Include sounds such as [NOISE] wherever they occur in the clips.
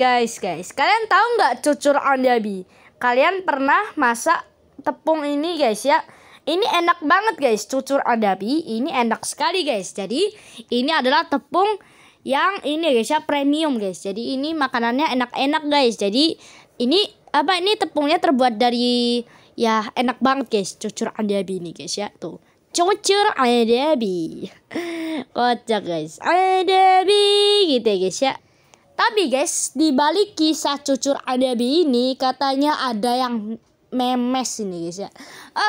guys, guys. Kalian tahu nggak cucur andabi? Kalian pernah masak tepung ini guys ya? Ini enak banget guys, cucur andabi Ini enak sekali guys. Jadi ini adalah tepung yang ini guys ya premium guys. Jadi ini makanannya enak-enak guys. Jadi ini apa ini tepungnya terbuat dari ya enak banget guys cucur andabi ini guys ya tuh cucur andabi, [LAUGHS] kocak guys Andabi, gitu ya guys ya tapi guys, di balik kisah cucur adabi ini katanya ada yang memes ini guys ya.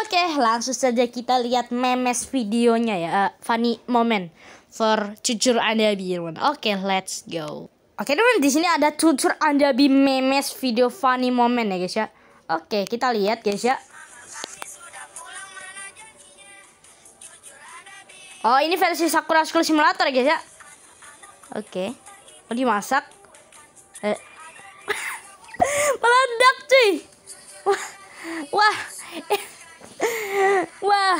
Oke, langsung saja kita lihat memes videonya ya. Uh, funny moment for cucur adabi. Oke, let's go. Oke, teman di sini ada cucur adabi memes video funny moment ya guys ya. Oke, kita lihat guys ya. Oh, ini versi Sakura School Simulator guys ya. Oke. Okay. Oh dimasak Eh. meledak cuy wah wah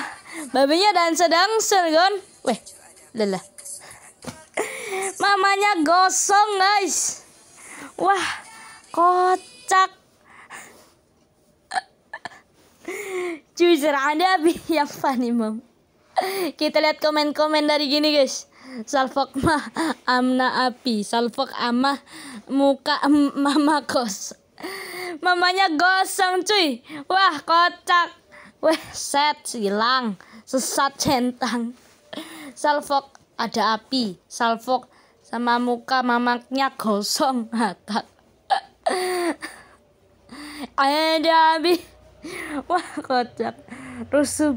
babinya dan sedang sergon, weh lelah mamanya gosong guys wah kocak jujur ada yang funny mom kita lihat komen-komen dari gini guys salfok ma amna api salfok ama muka mama kos mamanya gosong cuy wah kocak weh set silang sesat centang salfok ada api salfok sama muka mamaknya gosong hatak [LAUGHS] ada api wah kocak rusuh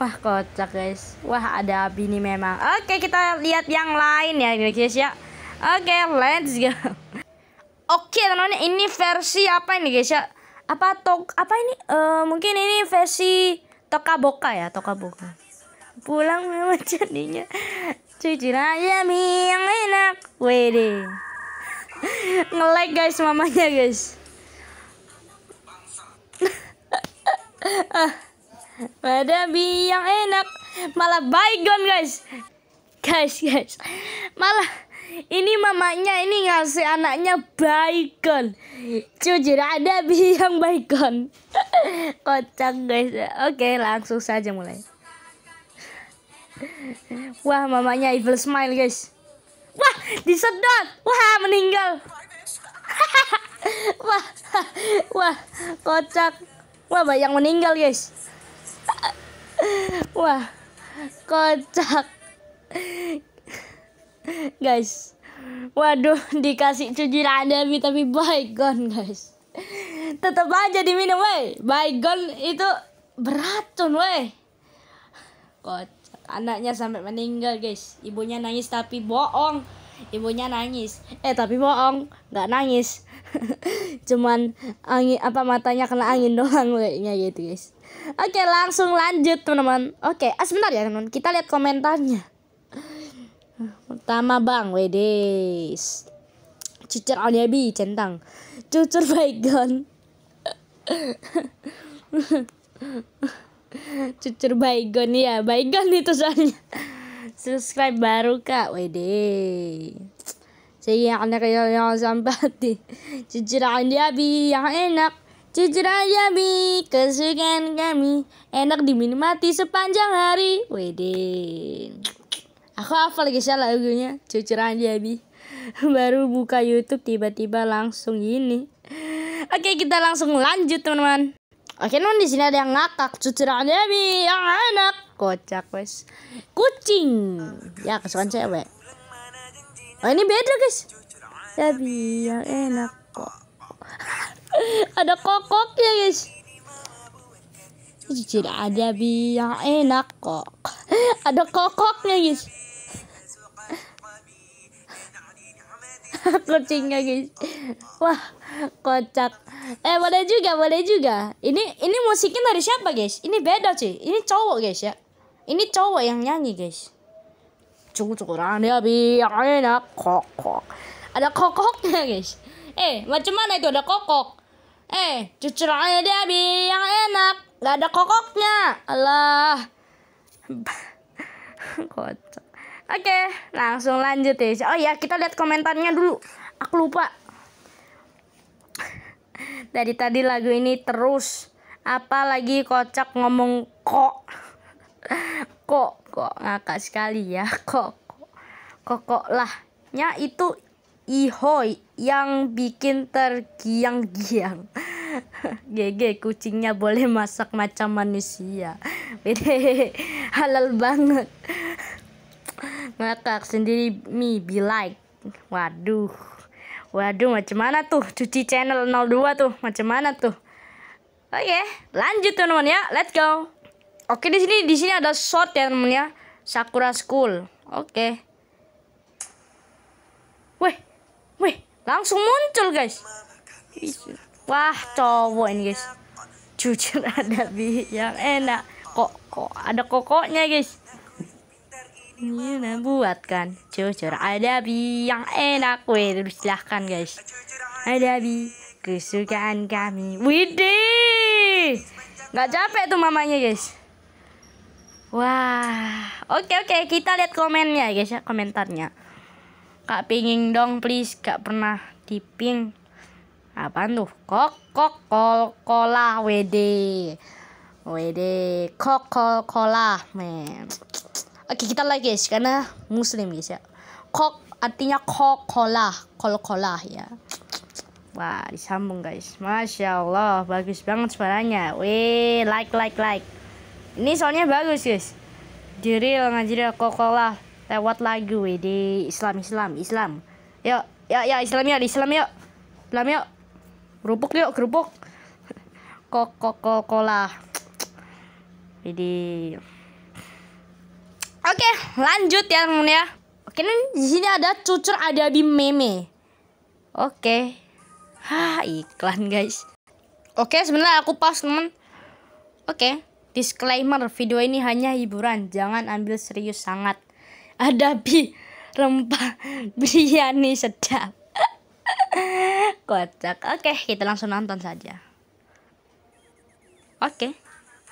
Wah kocak guys Wah ada api nih memang Oke kita lihat yang lain ya guys ya Oke let's go Oke teman-teman ini versi apa ini guys ya Apa tok apa ini uh, Mungkin ini versi Tokaboka ya Tokaboka. Pulang memang [LAUGHS] jadinya Cuci mie yang enak Wede [LAUGHS] Ngelag -like guys mamanya guys [LAUGHS] ah bi yang enak malah baygon guys guys guys malah ini mamanya ini ngasih anaknya baygon jujur ada yang baygon [LAUGHS] kocak guys oke langsung saja mulai wah mamanya evil smile guys wah disedot wah meninggal [LAUGHS] wah wah kocak wah banyak meninggal guys Wah, kocak. Guys, waduh dikasih cuci ada tapi gon guys. Tetap aja diminum weh. gon itu beracun weh. Kocak, anaknya sampai meninggal guys. Ibunya nangis tapi bohong. Ibunya nangis. Eh tapi bohong, nggak nangis. [LAUGHS] Cuman angin apa matanya kena angin doang wehnya gitu guys. Oke, langsung lanjut teman-teman. Oke, ah, sebentar ya teman-teman. Kita lihat komentarnya. Pertama Bang Wedes. Cucur Bi centang. Cucur baikon Cucur baikon ya, baikon itu soalnya. Subscribe baru Kak Wede. Saya anak yang sampai cucur Bi yang enak. Cucuran yami, kesukaan kami, enak diminimati sepanjang hari. Wede. Aku hafal lagi salah lagunya, cucuran yami. [LAUGHS] Baru buka YouTube tiba-tiba langsung gini. Oke, kita langsung lanjut, teman-teman. Oke, teman di sini ada yang ngakak, cucuran yami, yang enak. Kocak, wes. Kucing. Ya, kesukaan cewek. Oh, ini beda, guys. Tapi ya, yang enak kok ada kokoknya guys tidak ada bi yang enak kok ada kokoknya guys [LAUGHS] kucingnya guys wah kocak eh boleh juga boleh juga ini ini musiknya dari siapa guys ini beda sih ini cowok guys ya ini cowok yang nyanyi guys cucuran ya bi yang enak kok, ada kokoknya guys eh macam mana itu ada kokok Eh, cucur dia bi yang enak. Gak ada kokoknya. Allah. [LAUGHS] Kocok. Oke, langsung lanjut ya. Oh ya, kita lihat komentarnya dulu. Aku lupa. [LAUGHS] Dari tadi lagu ini terus. Apalagi kocak ngomong kok. [LAUGHS] Kok, kok. Ngakak sekali ya. Kok, kok. kok kok lah. Nya itu ihoi yang bikin tergiang-giang. GG [LAUGHS] kucingnya boleh masak macam manusia. [LAUGHS] Bede halal banget. [LAUGHS] Ngakak sendiri mi be like. Waduh. Waduh macam mana tuh cuci channel 02 tuh macam mana tuh. Oke, oh okay, iya, lanjut teman-teman ya. Let's go. Oke, okay, di sini di sini ada shot ya teman ya. Sakura School. Oke. Okay. Wih. Wih langsung muncul guys wah cowok ini guys jujur [LAUGHS] ada bi yang enak kok kok ada kokoknya guys ini nah, buat kan jujur ada bi yang enak wih silahkan guys ada bi kesukaan kami widih nggak capek tuh mamanya guys wah oke oke kita lihat komennya guys ya komentarnya Kak pingin dong please gak pernah di ping apaan tuh kok kok kol kola WD WD kok kol kola men oke kita lagi guys karena muslim guys ya kok artinya kok kola kol kola ya wah disambung guys masya Allah bagus banget suaranya weh like like like ini soalnya bagus guys jadi ngaji kok kola lewat lagu di Islam Islam Islam yuk ya ya Islam ya Islam yuk Islam yuk kerupuk yuk kerupuk [LAUGHS] kok kola jadi oke lanjut ya temen ya oke nih di sini ada cucur ada di meme oke Hah, iklan guys oke sebenarnya aku pas teman oke disclaimer video ini hanya hiburan jangan ambil serius sangat ada bi rempah biryani sedap kocak oke kita langsung nonton saja oke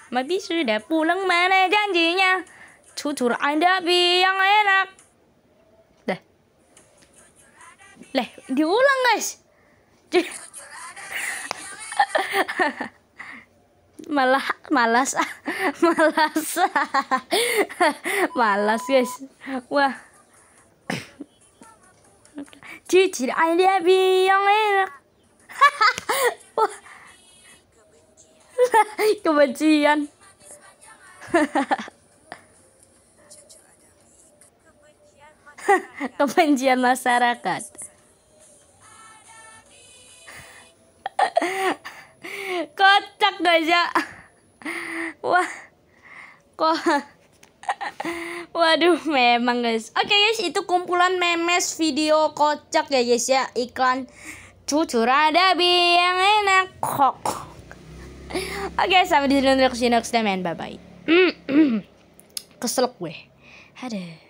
Mabi sudah pulang mana janjinya cucur ada bi yang enak deh leh diulang guys [LAUGHS] [LAUGHS] malah malas [LAUGHS] malas malas guys wah jijik aja biang eh. wah [LAUGHS] kebencian [LAUGHS] kebencian masyarakat aja wah kok Waduh, memang guys. Oke okay, guys, itu kumpulan memes video kocak ya guys ya. Iklan cucur ada yang enak kok. Oke, okay, sampai di sini untuk next dan main bye bye. Kesel gue. Aduh.